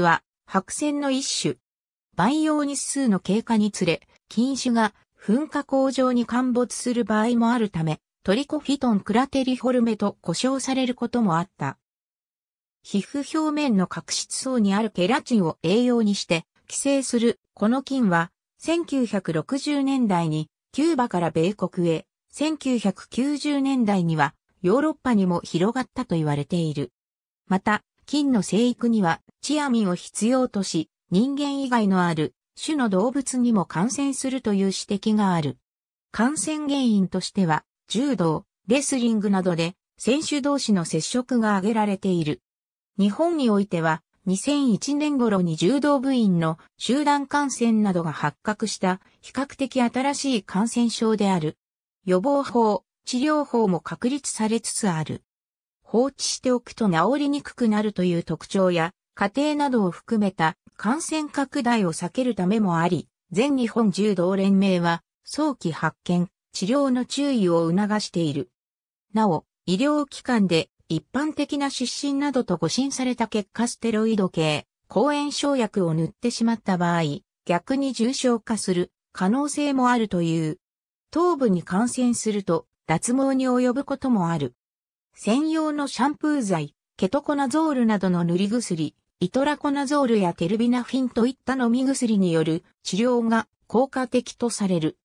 は白線の一種。培養日数の経過につれ、菌種が噴火工場に陥没する場合もあるため、トリコフィトンクラテリフォルメと呼称されることもあった。皮膚表面の角質層にあるケラチンを栄養にして寄生するこの菌は1960年代にキューバから米国へ、1990年代にはヨーロッパにも広がったと言われている。また、菌の生育にはチアミンを必要とし、人間以外のある種の動物にも感染するという指摘がある。感染原因としては、柔道、レスリングなどで選手同士の接触が挙げられている。日本においては、2001年頃に柔道部員の集団感染などが発覚した比較的新しい感染症である。予防法、治療法も確立されつつある。放置しておくと治りにくくなるという特徴や家庭などを含めた感染拡大を避けるためもあり、全日本柔道連盟は早期発見、治療の注意を促している。なお、医療機関で一般的な失神などと誤診された結果ステロイド系、抗炎症薬を塗ってしまった場合、逆に重症化する可能性もあるという。頭部に感染すると脱毛に及ぶこともある。専用のシャンプー剤、ケトコナゾールなどの塗り薬、イトラコナゾールやテルビナフィンといった飲み薬による治療が効果的とされる。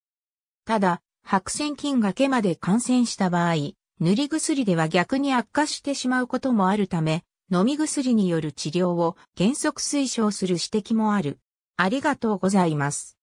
ただ、白癬菌がけまで感染した場合、塗り薬では逆に悪化してしまうこともあるため、飲み薬による治療を原則推奨する指摘もある。ありがとうございます。